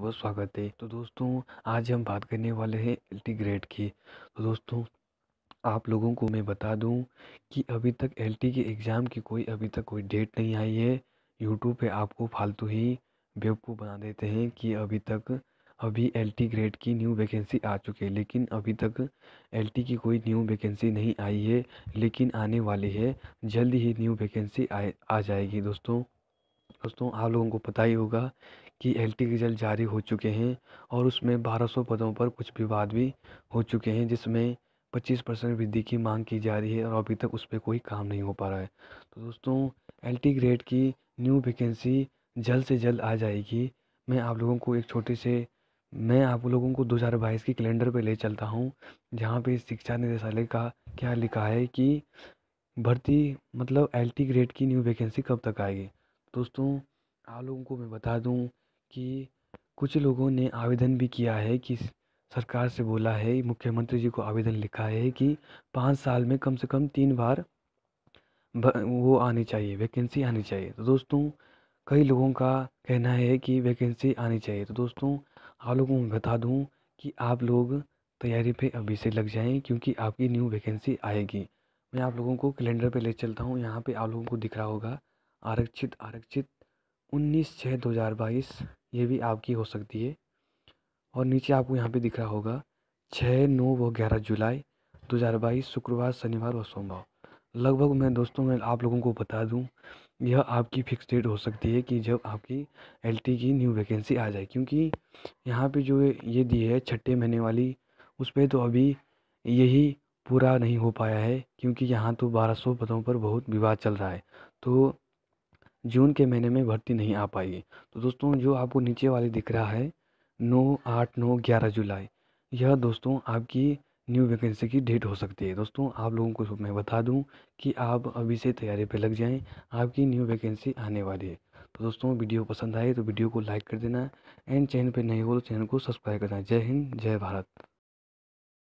बहुत स्वागत है तो दोस्तों आज हम बात करने वाले हैं एल की तो दोस्तों आप लोगों को मैं बता दूं कि अभी तक एल के एग्ज़ाम की कोई अभी तक कोई डेट नहीं आई है यूट्यूब पे आपको फालतू ही बेवकूफ़ बना देते हैं कि अभी तक अभी एल ग्रेड की न्यू वैकेंसी आ चुकी है लेकिन अभी तक एल की कोई न्यू वैकेंसी नहीं आई है लेकिन आने वाली है जल्द ही न्यू वैकेंसी आ जाएगी दोस्तों दोस्तों आप लोगों को पता ही होगा कि एल टी रिज़ल्ट जारी हो चुके हैं और उसमें 1200 पदों पर कुछ विवाद भी हो चुके हैं जिसमें 25 परसेंट वृद्धि की मांग की जा रही है और अभी तक उस पर कोई काम नहीं हो पा रहा है तो दोस्तों एल टी ग्रेड की न्यू वैकेंसी जल्द से जल्द आ जाएगी मैं आप लोगों को एक छोटे से मैं आप लोगों को 2022 की कैलेंडर पे ले चलता हूँ जहाँ पे शिक्षा निदेशालय का क्या लिखा है कि भर्ती मतलब एल टी ग्रेड की न्यू वैकेंसी कब तक आएगी दोस्तों आप लोगों को मैं बता दूँ कि कुछ लोगों ने आवेदन भी किया है कि सरकार से बोला है मुख्यमंत्री जी को आवेदन लिखा है कि पाँच साल में कम से कम तीन बार वो आनी चाहिए वैकेंसी आनी चाहिए तो दोस्तों कई लोगों का कहना है कि वैकेंसी आनी चाहिए तो दोस्तों आप लोगों को बता दूं कि आप लोग तैयारी पे अभी से लग जाएं क्योंकि आपकी न्यू वैकेंसी आएगी मैं आप लोगों को कैलेंडर पे ले चलता हूँ यहाँ पे आप लोगों को दिख रहा होगा आरक्षित आरक्षित उन्नीस छः दो हज़ार बाईस ये भी आपकी हो सकती है और नीचे आपको यहाँ पे दिख रहा होगा छः नौ व ग्यारह जुलाई दो हज़ार बाईस शुक्रवार शनिवार व सोमवार लगभग मैं दोस्तों मैं आप लोगों को बता दूं यह आपकी फिक्स डेट हो सकती है कि जब आपकी एल की न्यू वैकेंसी आ जाए क्योंकि यहाँ पे जो ये दी है छठे महीने वाली उस पर तो अभी यही पूरा नहीं हो पाया है क्योंकि यहाँ तो बारह सौ पदों पर बहुत विवाद चल रहा है तो जून के महीने में भर्ती नहीं आ पाई तो दोस्तों जो आपको नीचे वाले दिख रहा है नौ आठ नौ ग्यारह जुलाई यह दोस्तों आपकी न्यू वैकेंसी की डेट हो सकती है दोस्तों आप लोगों को मैं बता दूं कि आप अभी से तैयारी पर लग जाएं आपकी न्यू वैकेंसी आने वाली है तो दोस्तों वीडियो पसंद आए तो वीडियो को लाइक कर देना एंड चैनल पर नए हो तो चैनल को सब्सक्राइब करना जय हिंद जय भारत